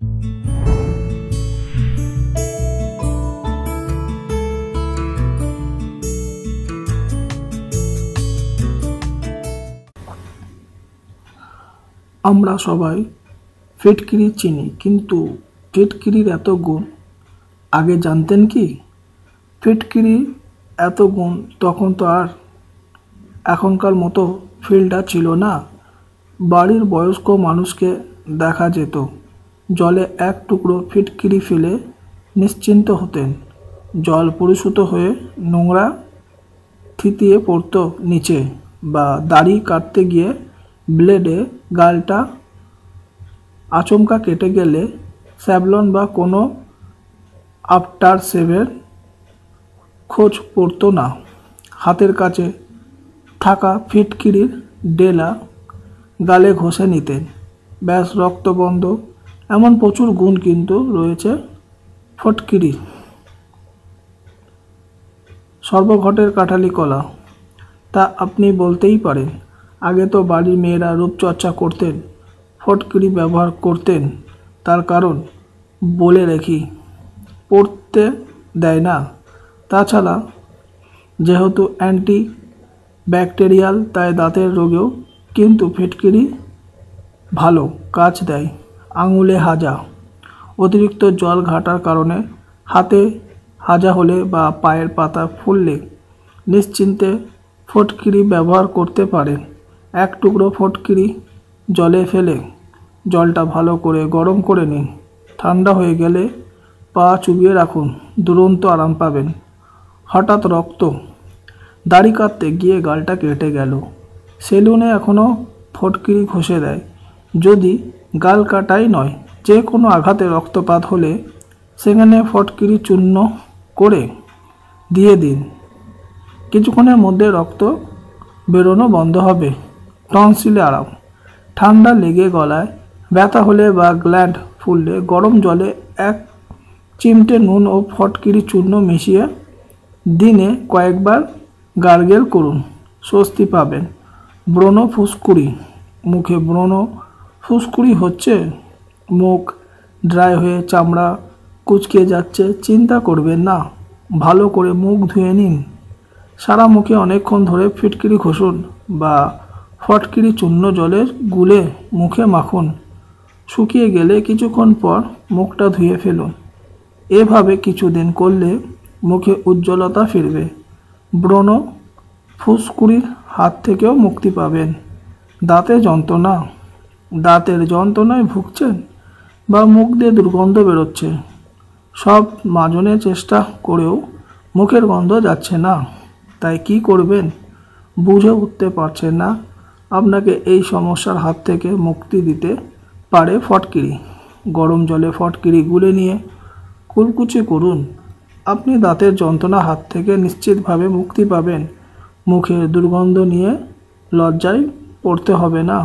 আমরা সবাই ফিটকিরি চিনি কিন্তু ফিটকিরির এত গুণ আগে জানতেন কি ফিটকিরি এত গুণ তখন তো আর এখনকার মতো ফিল্ডার ছিল না বাড়ির বয়স্ক মানুষকে দেখা যেত জলে এক টুকরো ফিটকিরি ফেলে নিশ্চিন্ত হতেন জল পরিশুত হয়ে নোংরা থিতিয়ে পড়ত নিচে বা দাড়ি কাটতে গিয়ে ব্লেডে গালটা আচমকা কেটে গেলে স্যাবলন বা কোনো আফটার সেভের খোঁজ পড়ত না হাতের কাছে থাকা ফিটকিরির ডেলা গালে ঘষে নিতেন ব্যাস রক্তবন্ধ এমন প্রচুর গুণ কিন্তু রয়েছে ফটকিরি সর্বঘটের কাঠালি কলা তা আপনি বলতেই পারেন আগে তো বাড়ির মেয়েরা রূপচর্চা করতেন ফটকিরি ব্যবহার করতেন তার কারণ বলে রেখি পড়তে দেয় না তাছাড়া যেহেতু অ্যান্টি ব্যাকটেরিয়াল তাই দাঁতের রোগেও কিন্তু ফিটকিরি ভালো কাজ দেয় আঙুলে হাজা অতিরিক্ত জল ঘাটার কারণে হাতে হাজা হলে বা পায়ের পাতা ফুললে নিশ্চিন্তে ফটকিরি ব্যবহার করতে পারেন এক টুকরো ফটকিরি জলে ফেলে জলটা ভালো করে গরম করে নিন ঠান্ডা হয়ে গেলে পা চুবিয়ে রাখুন দুরন্ত আরাম পাবেন হঠাৎ রক্ত দাড়ি কাটতে গিয়ে গালটা কেটে গেল সেলুনে এখনও ফটকিরি ঘষে দেয় যদি গাল কাটাই নয় যে কোনো আঘাতে রক্তপাত হলে সেখানে ফটকিরি চূর্ণ করে দিয়ে দিন কিছুক্ষণের মধ্যে রক্ত বেরোনো বন্ধ হবে টনসিলে আরাম ঠান্ডা লেগে গলায় ব্যথা হলে বা গ্ল্যান্ড ফুললে গরম জলে এক চিমটে নুন ও ফটকিরি চূর্ণ মিশিয়ে দিনে কয়েকবার গার্গেল করুন স্বস্তি পাবেন ব্রণ ফুসকুড়ি মুখে ব্রণ ফুসকুড়ি হচ্ছে মুখ ড্রাই হয়ে চামড়া কুচকে যাচ্ছে চিন্তা করবেন না ভালো করে মুখ ধুয়ে নিন সারা মুখে অনেকক্ষণ ধরে ফিটকিরি ঘষুন বা ফটকিরি চূর্ণ জলের গুলে মুখে মাখুন শুকিয়ে গেলে কিছুক্ষণ পর মুখটা ধুয়ে ফেলুন এভাবে কিছুদিন করলে মুখে উজ্জ্বলতা ফিরবে ব্রণ ফুসকুড়ির হাত থেকেও মুক্তি পাবেন দাঁতে যন্ত্রণা দাঁতের যন্ত্রণায় ভুগছেন বা মুখ দিয়ে দুর্গন্ধ বেরোচ্ছে সব মাজনের চেষ্টা করেও মুখের গন্ধ যাচ্ছে না তাই কি করবেন বুঝে উঠতে পারছেন না আপনাকে এই সমস্যার হাত থেকে মুক্তি দিতে পারে ফটকিরি গরম জলে ফটকিরি গুলে নিয়ে কুলকুচি করুন আপনি দাঁতের যন্ত্রণা হাত থেকে নিশ্চিতভাবে মুক্তি পাবেন মুখের দুর্গন্ধ নিয়ে লজ্জায় পড়তে হবে না